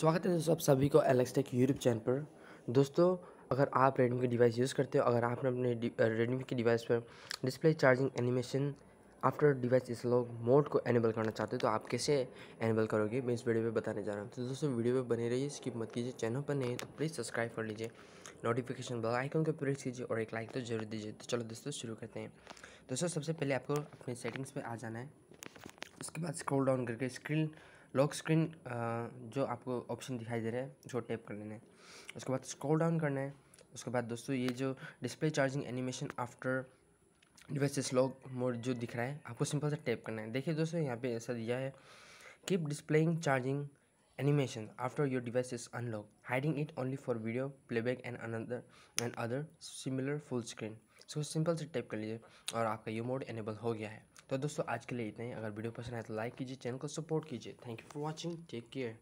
स्वागत है दोस्तों आप सभी को एलेक्स टेक यूट्यूब चैनल पर दोस्तों अगर आप रेडमी के डिवाइस यूज़ करते हो अगर आपने अपने रेडमी के डिवाइस पर display charging animation after device is lock mode को एनेबल करना चाहते हो तो आप कैसे एनेबल करोगे मैं इस वीडियो में बताने जा रहा हूँ तो दोस्तों वीडियो में बने रहिए स्किप मत कीजिए चैनल पर नहीं तो प्लीज़ सब्सक्राइब कर लीजिए नोटिफिकेशन बेल आइकन को प्रेस कीजिए और एक लाइक तो जरूर दीजिए तो चलो दोस्तों शुरू करते हैं दोस्तों सबसे पहले आपको अपने सेटिंग्स पर आ जाना है उसके बाद स्क्रॉल डाउन करके स्क्रीन लॉक स्क्रीन uh, जो आपको ऑप्शन दिखाई दे रहा है उसको टैप कर लेना है उसके बाद स्क्रॉल डाउन करना है उसके बाद दोस्तों ये जो display charging animation after devices lock mode जो दिख रहा है आपको सिंपल सा टैप करना है देखिए दोस्तों यहाँ पे ऐसा दिया है keep displaying charging animation after your device is unlock hiding it only for video playback and another and other similar full screen इसको सिंपल से टाइप कर लीजिए और आपका यू मोड एनेबल हो गया है तो दोस्तों आज के लिए इतना ही अगर वीडियो पसंद आए तो लाइक कीजिए चैनल को सपोर्ट कीजिए thank you for watching take care